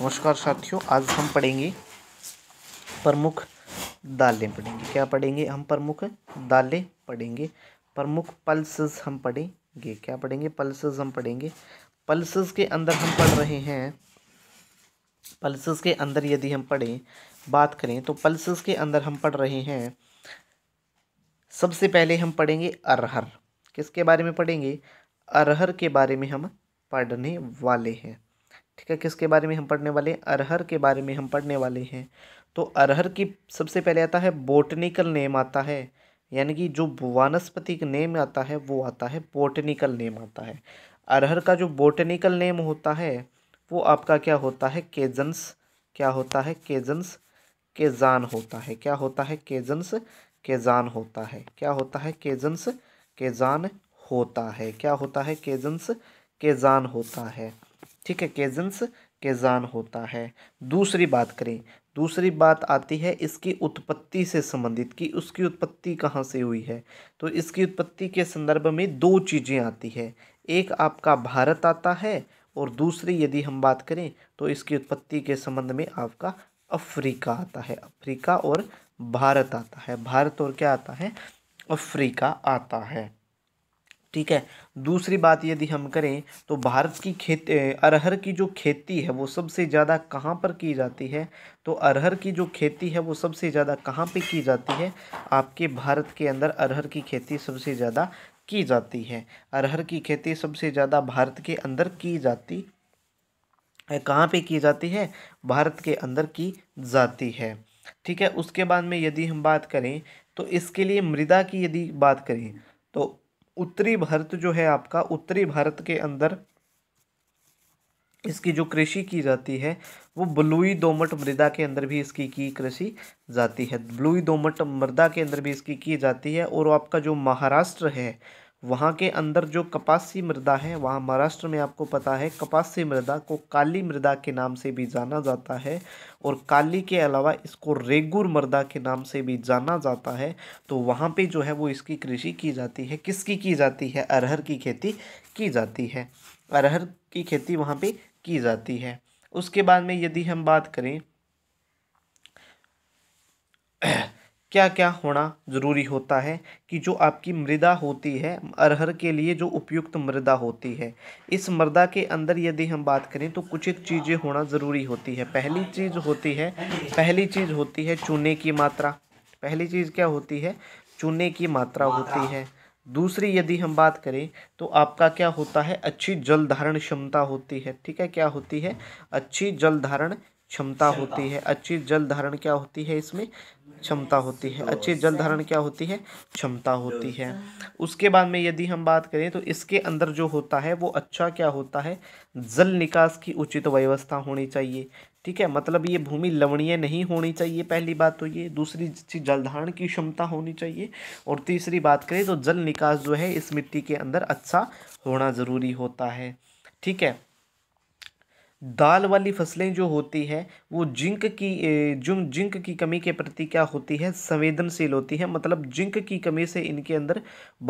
नमस्कार साथियों आज हम पढ़ेंगे प्रमुख दालें पढ़ेंगे क्या पढ़ेंगे हम प्रमुख दालें पढ़ेंगे प्रमुख पल्सेस हम पढ़ेंगे क्या पढ़ेंगे पल्सेस हम पढ़ेंगे पल्सेस के अंदर हम पढ़ रहे हैं पल्सेस के अंदर यदि हम पढ़ें बात करें तो पल्सेस के अंदर हम पढ़ रहे हैं सबसे पहले हम पढ़ेंगे अरहर किसके बारे में पढ़ेंगे अरहर के बारे में हम पढ़ने वाले हैं ठीक है किसके बारे में हम पढ़ने वाले हैं अरहर के बारे में हम पढ़ने वाले हैं तो अरहर की सबसे पहले आता है बोटनिकल नेम आता है यानी कि जो वानस्पति का नेम आता है वो आता है बोटनिकल नेम आता है अरहर का जो बोटनिकल नेम होता है वो आपका क्या होता है केजन्स क्या होता है केजन्स केजान होता है क्या होता है केजन्स केजान होता है क्या होता है केजन्स केजान होता है क्या होता है केजन्स केजान होता है ठीक है केजन्स केजान होता है दूसरी बात करें दूसरी बात आती है इसकी उत्पत्ति से संबंधित कि उसकी उत्पत्ति कहाँ से हुई है तो इसकी उत्पत्ति के संदर्भ में दो चीज़ें आती है एक आपका भारत आता है और दूसरी यदि हम बात करें तो इसकी उत्पत्ति के संबंध में आपका अफ्रीका आता है अफ्रीका और भारत आता है भारत और क्या आता है अफ्रीका आता है ठीक है दूसरी बात यदि हम करें तो भारत की खेत अरहर की जो खेती है वो सबसे ज़्यादा कहाँ पर की जाती है तो अरहर की जो खेती है वो सबसे ज़्यादा कहाँ पे की जाती है आपके भारत के अंदर अरहर की खेती सबसे ज़्यादा की जाती है अरहर की खेती सबसे ज़्यादा भारत के अंदर की जाती है कहाँ पर की जाती है भारत के अंदर की जाती है ठीक है उसके बाद में यदि हम बात करें तो इसके लिए मृदा की यदि बात करें तो उत्तरी भारत जो है आपका उत्तरी भारत के अंदर इसकी जो कृषि की जाती है वो ब्लूई दोमट मृदा के अंदर भी इसकी की कृषि जाती है ब्लूई दोमट मृदा के अंदर भी इसकी की जाती है और आपका जो महाराष्ट्र है वहाँ के अंदर जो कपासी मृदा है वहाँ महाराष्ट्र में आपको पता है कपासी मृदा को काली मृदा के नाम से भी जाना जाता है और काली के अलावा इसको रेगुर मृदा के नाम से भी जाना जाता है तो वहाँ पे जो है वो इसकी कृषि की जाती है किसकी की जाती है अरहर की खेती की जाती है अरहर की खेती वहाँ पर की जाती है उसके बाद में यदि हम बात करें क्या क्या होना ज़रूरी होता है कि जो आपकी मृदा होती है अरहर के लिए जो उपयुक्त मृदा होती है इस मृदा के अंदर यदि हम बात करें तो कुछ एक चीज़ें होना ज़रूरी होती है पहली चीज़ होती है पहली चीज़ होती है चूने की मात्रा पहली चीज़ क्या होती है चूने की मात्रा होती है दूसरी यदि हम बात करें तो आपका क्या होता है अच्छी जल धारण क्षमता होती है ठीक है क्या होती है अच्छी जल धारण क्षमता होती है अच्छी जल धारण क्या होती है इसमें क्षमता होती है अच्छी जल धारण क्या होती है क्षमता होती है उसके बाद में यदि हम बात करें तो इसके अंदर जो होता है वो अच्छा क्या होता है जल निकास की उचित व्यवस्था होनी चाहिए ठीक है मतलब ये भूमि लवणीय नहीं होनी चाहिए पहली बात तो ये दूसरी चीज जल धारण की क्षमता होनी चाहिए और तीसरी बात करें तो जल निकास जो है इस मिट्टी के अंदर अच्छा होना ज़रूरी होता है ठीक है दाल वाली फसलें जो होती है वो जिंक की जो जिंक की कमी के प्रति क्या होती है संवेदनशील होती है मतलब जिंक की कमी से इनके अंदर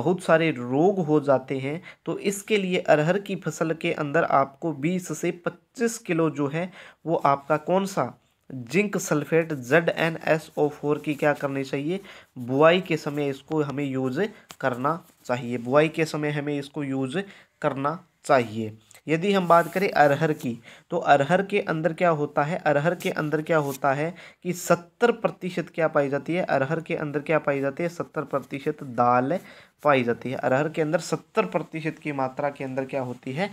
बहुत सारे रोग हो जाते हैं तो इसके लिए अरहर की फसल के अंदर आपको बीस से पच्चीस किलो जो है वो आपका कौन सा zinc sulphate Z N S O four की क्या करनी चाहिए बुआई के समय इसको हमें यूज़ करना चाहिए बुआई के समय हमें इसको यूज़ करना चाहिए यदि हम बात करें अरहर की तो अरहर के अंदर क्या होता है अरहर के अंदर क्या होता है कि सत्तर प्रतिशत क्या पाई जाती है अरहर के अंदर क्या पाई जाती है सत्तर प्रतिशत दाल पाई जाती है अरहर के अंदर सत्तर प्रतिशत की मात्रा के अंदर क्या होती है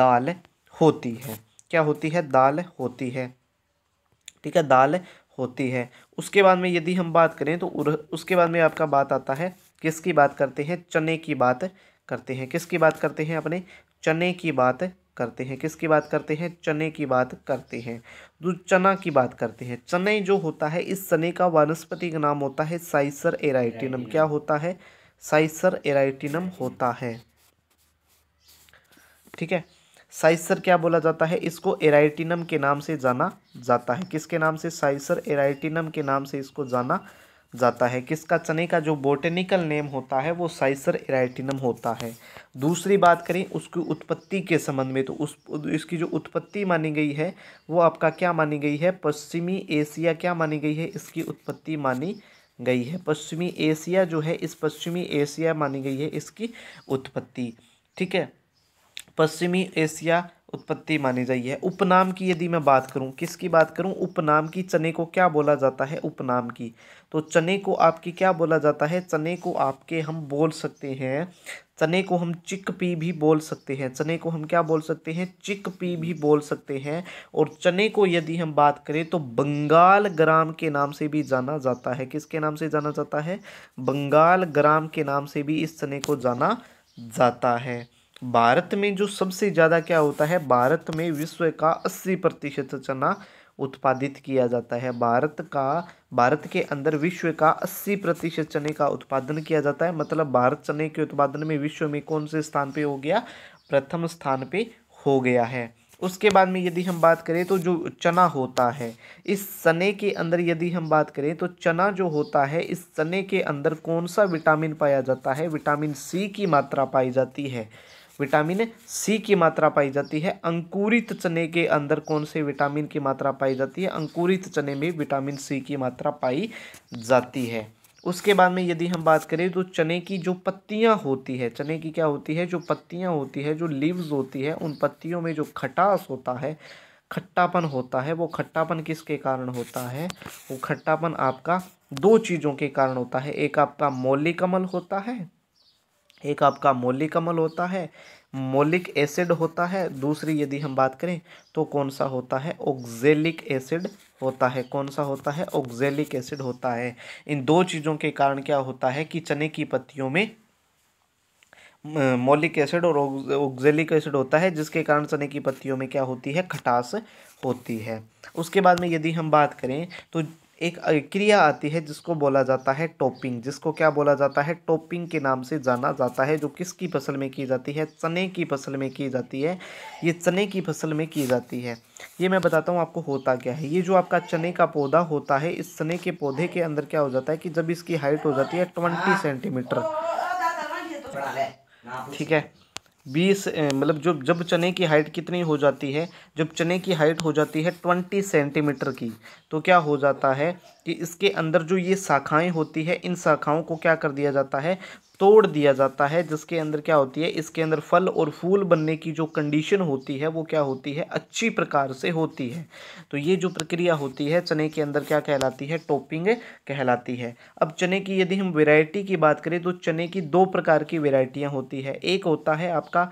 दाल होती है क्या होती है दाल होती है ठीक है दाल होती है उसके बाद में यदि हम बात करें तो उसके बाद में आपका बात आता है किसकी बात करते हैं चने की बात करते हैं किसकी बात करते हैं अपने चने की बात करते हैं किसकी बात करते हैं चने की बात करते हैं जो चना की बात करते हैं चने जो होता है इस चने का वनस्पति का नाम होता है साइसर एराइटिनम क्या होता है साइसर एराइटिनम होता है ठीक है साइसर क्या बोला जाता है इसको एराइटिनम के नाम से जाना जाता है किसके नाम से साइसर एराइटिनम के नाम से इसको जाना जाता है किसका चने का जो बोटेनिकल नेम होता है वो साइसर इराइटिनम होता है दूसरी बात करें उसकी उत्पत्ति के संबंध में तो उस इसकी जो उत्पत्ति मानी गई है वो आपका क्या मानी गई है पश्चिमी एशिया क्या मानी गई है इसकी उत्पत्ति मानी गई है पश्चिमी एशिया जो है इस पश्चिमी एशिया मानी गई है इसकी उत्पत्ति ठीक है पश्चिमी एशिया उत्पत्ति मानी जाई है उपनाम की यदि मैं बात करूं किसकी बात करूं उपनाम की चने को क्या बोला जाता है उपनाम की तो चने को आपकी क्या बोला जाता है चने को आपके हम बोल सकते हैं चने को हम चिक पी भी बोल सकते हैं चने को हम क्या बोल सकते हैं चिक पी भी बोल सकते हैं और चने को यदि हम बात करें तो बंगाल ग्राम के नाम से भी जाना जाता है किसके नाम से जाना जाता है बंगाल ग्राम के नाम से भी इस चने को जाना जाता है भारत में जो सबसे ज़्यादा क्या होता है भारत में विश्व का अस्सी प्रतिशत चना उत्पादित किया जाता है भारत का भारत के अंदर विश्व का अस्सी प्रतिशत चने का उत्पादन किया जाता है मतलब भारत चने के उत्पादन में विश्व में कौन से स्थान पे हो गया प्रथम स्थान पे हो गया है उसके बाद में यदि हम बात करें तो जो चना होता है इस चने के अंदर यदि हम बात करें तो चना जो होता है इस चने के अंदर कौन सा विटामिन पाया जाता है विटामिन सी की मात्रा पाई जाती है विटामिन सी की मात्रा पाई जाती है अंकुरित चने के अंदर कौन से विटामिन की मात्रा पाई जाती है अंकुरित चने में विटामिन सी की मात्रा पाई जाती है उसके बाद में यदि हम बात करें तो चने की जो पत्तियां होती है चने की क्या होती है जो पत्तियां होती है जो लीव्स होती है उन पत्तियों में जो खटास होता है खट्टापन होता है वो खट्टापन किसके कारण होता है वो खट्टापन आपका दो चीज़ों के कारण होता है एक आपका मौलिक अमल होता है एक आपका मोलिक अमल होता है मोलिक एसिड होता है दूसरी यदि हम बात करें तो कौन सा होता है ऑक्जेलिक एसिड होता है कौन सा होता है ऑक्जेलिक एसिड होता है इन दो चीज़ों के कारण क्या होता है कि चने की पत्तियों में मोलिक एसिड और ऑक्जेलिक एसिड होता है जिसके कारण चने की पत्तियों में क्या होती है खटास होती है उसके बाद में यदि हम बात करें तो एक क्रिया आती है जिसको बोला जाता है टोपिंग जिसको क्या बोला जाता है टोपिंग के नाम से जाना जाता है जो किसकी फसल में की जाती है चने की फसल में की जाती है ये चने की फसल में की जाती है ये मैं बताता हूँ आपको होता क्या है ये जो आपका चने का पौधा होता है इस चने के पौधे के अंदर क्या हो जाता है कि जब इसकी हाइट हो जाती है ट्वेंटी हाँ, हाँ, हाँ, सेंटीमीटर तो ठीक है बीस मतलब जो जब चने की हाइट कितनी हो जाती है जब चने की हाइट हो जाती है ट्वेंटी सेंटीमीटर की तो क्या हो जाता है कि इसके अंदर जो ये शाखाएं होती है इन शाखाओं को क्या कर दिया जाता है तोड़ दिया जाता है जिसके अंदर क्या होती है इसके अंदर फल और फूल बनने की जो कंडीशन होती है वो क्या होती है अच्छी प्रकार से होती है तो ये जो प्रक्रिया होती है चने के अंदर क्या कहलाती है टॉपिंग कहलाती है अब चने की यदि हम वेराइटी की बात करें तो चने की दो प्रकार की वेराइटियाँ होती है एक होता है आपका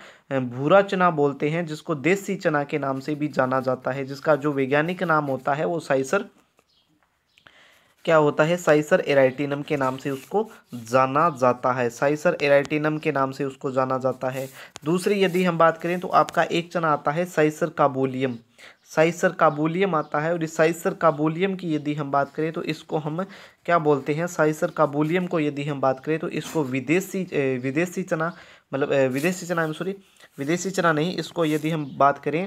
भूरा चना बोलते हैं जिसको देसी चना के नाम से भी जाना जाता है जिसका जो वैज्ञानिक नाम होता है वो साइसर क्या होता है साइसर एराइटिनम के नाम से उसको जाना जाता है साइसर एराइटिनम के नाम से उसको जाना जाता है दूसरी यदि हम बात करें तो आपका एक चना आता है साइसर काबोलियम साइसर काबोलियम आता है और इस साइसर काबोलियम की यदि हम बात करें तो इसको हम क्या बोलते हैं साइसर काबोलियम को यदि हम बात करें तो इसको विदेशी विदेशी चना मतलब विदेशी चना सॉरी विदेशी चना नहीं इसको यदि हम बात करें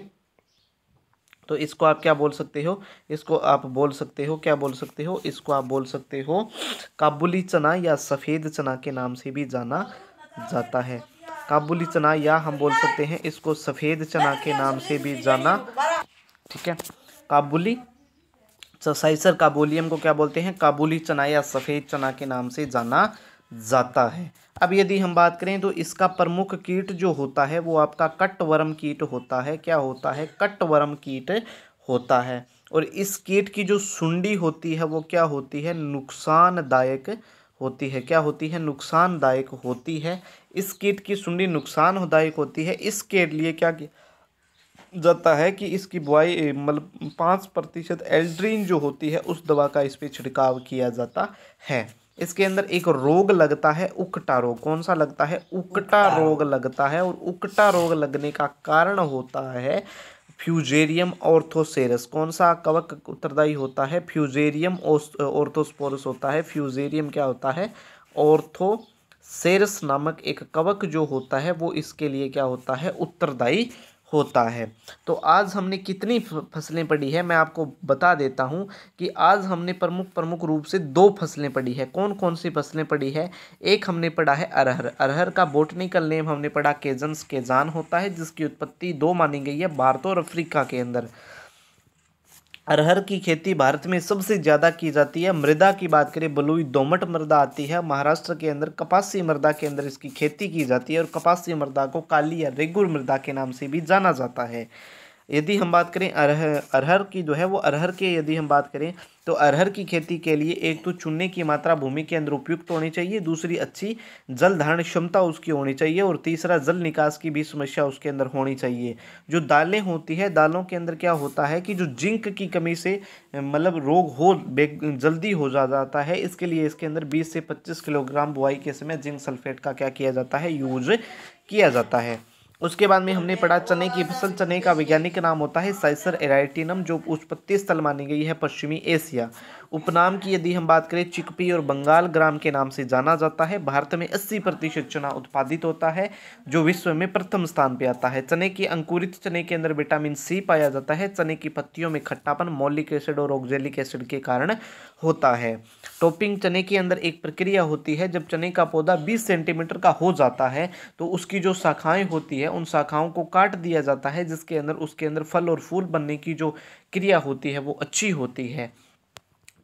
तो इसको आप क्या बोल सकते हो इसको आप बोल सकते हो क्या बोल सकते हो इसको आप बोल सकते हो काबुली चना या सफ़ेद चना के नाम से भी जाना जाता है काबुली चना या हम बोल सकते हैं इसको सफ़ेद चना के नाम से भी जाना ठीक है काबुली साइसर काबोलियम को क्या बोलते हैं काबुली चना या सफ़ेद चना के नाम से जाना जाता है अब यदि हम बात करें तो इसका प्रमुख कीट जो होता है वो आपका कटवर्म कीट होता है क्या होता है कटवर्म कीट होता है और इस कीट की जो सुंडी होती है वो क्या होती है नुकसानदायक होती है क्या होती है नुकसानदायक होती है इस कीट की सुंडी नुकसानदायक होती है इसके लिए क्या जाता है कि इसकी बुआई मतलब पाँच प्रतिशत एल्ड्रीन जो होती है उस दवा का इस पर छिड़काव किया जाता है इसके अंदर एक रोग लगता है उकटा रोग कौन सा लगता है उकटा रोग लगता है और उकटा रोग लगने का कारण होता है फ्यूजेरियम ऑर्थोसेरस कौन सा कवक उत्तरदायी होता है फ्यूजेरियम ऑर्थोस्पोरस होता है फ्यूजेरियम क्या होता है ऑर्थो सेरस नामक एक कवक जो होता है वो इसके लिए क्या होता है उत्तरदायी होता है तो आज हमने कितनी फसलें पढ़ी है मैं आपको बता देता हूँ कि आज हमने प्रमुख प्रमुख रूप से दो फसलें पढ़ी है कौन कौन सी फसलें पढ़ी है एक हमने पढ़ा है अरहर अरहर का बोटनिकल नेम हमने पढ़ा केजन्स केजान होता है जिसकी उत्पत्ति दो मानी गई है भारत और अफ्रीका के अंदर अरहर की खेती भारत में सबसे ज़्यादा की जाती है मृदा की बात करें बलुई दोमट मृदा आती है महाराष्ट्र के अंदर कपासी मृदा के अंदर इसकी खेती की जाती है और कपासी मृदा को काली या रेगुर मृदा के नाम से भी जाना जाता है यदि हम बात करें अरहर अरहर की जो है वो अरहर के यदि हम बात करें तो अरहर की खेती के लिए एक तो चुनने की मात्रा भूमि के अंदर उपयुक्त होनी चाहिए दूसरी अच्छी जल धारण क्षमता उसकी होनी चाहिए और तीसरा जल निकास की भी समस्या उसके अंदर होनी चाहिए जो दालें होती है दालों के अंदर क्या होता है कि जो जिंक की कमी से मतलब रोग हो जल्दी हो जा जाता है इसके लिए इसके अंदर बीस से पच्चीस किलोग्राम बुआई के समय जिंक सल्फेट का क्या किया जाता है यूज किया जाता है उसके बाद में हमने पढ़ा चने की फसल चने का वैज्ञानिक नाम होता है साइसर एराइटिनम जो उत्पत्ति स्थल मानी गई है पश्चिमी एशिया उपनाम की यदि हम बात करें चिकपी और बंगाल ग्राम के नाम से जाना जाता है भारत में 80 प्रतिशत चना उत्पादित होता है जो विश्व में प्रथम स्थान पर आता है चने की अंकुरित चने के अंदर विटामिन सी पाया जाता है चने की पत्तियों में खट्टापन मौलिक एसिड और ऑक्जेलिक एसिड के कारण होता है टोपिंग चने के अंदर एक प्रक्रिया होती है जब चने का पौधा बीस सेंटीमीटर का हो जाता है तो उसकी जो शाखाएँ होती है उन शाखाओं को काट दिया जाता है जिसके अंदर उसके अंदर फल और फूल बनने की जो क्रिया होती है वो अच्छी होती है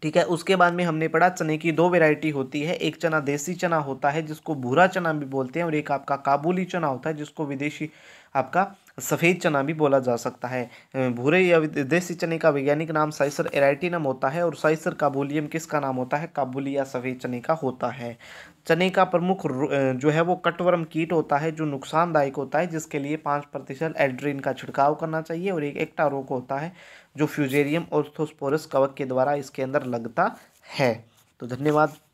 ठीक है उसके बाद में हमने पढ़ा चने की दो वेरायटी होती है एक चना देसी चना होता है जिसको भूरा चना भी बोलते हैं और एक आपका काबुली चना होता है जिसको विदेशी आपका सफ़ेद चना भी बोला जा सकता है भूरे या देसी चने का वैज्ञानिक नाम साइसर एराइटिनम होता है और साइसर काबुलियम किसका नाम होता है काबुली या सफ़ेद चने का होता है चने का प्रमुख जो है वो कटवर्म कीट होता है जो नुकसानदायक होता है जिसके लिए पाँच प्रतिशत एड्रीन का छिड़काव करना चाहिए और एक एक्टा रोग होता है जो फ्यूजेरियम ऑर्थोस्पोरस कवक के द्वारा इसके अंदर लगता है तो धन्यवाद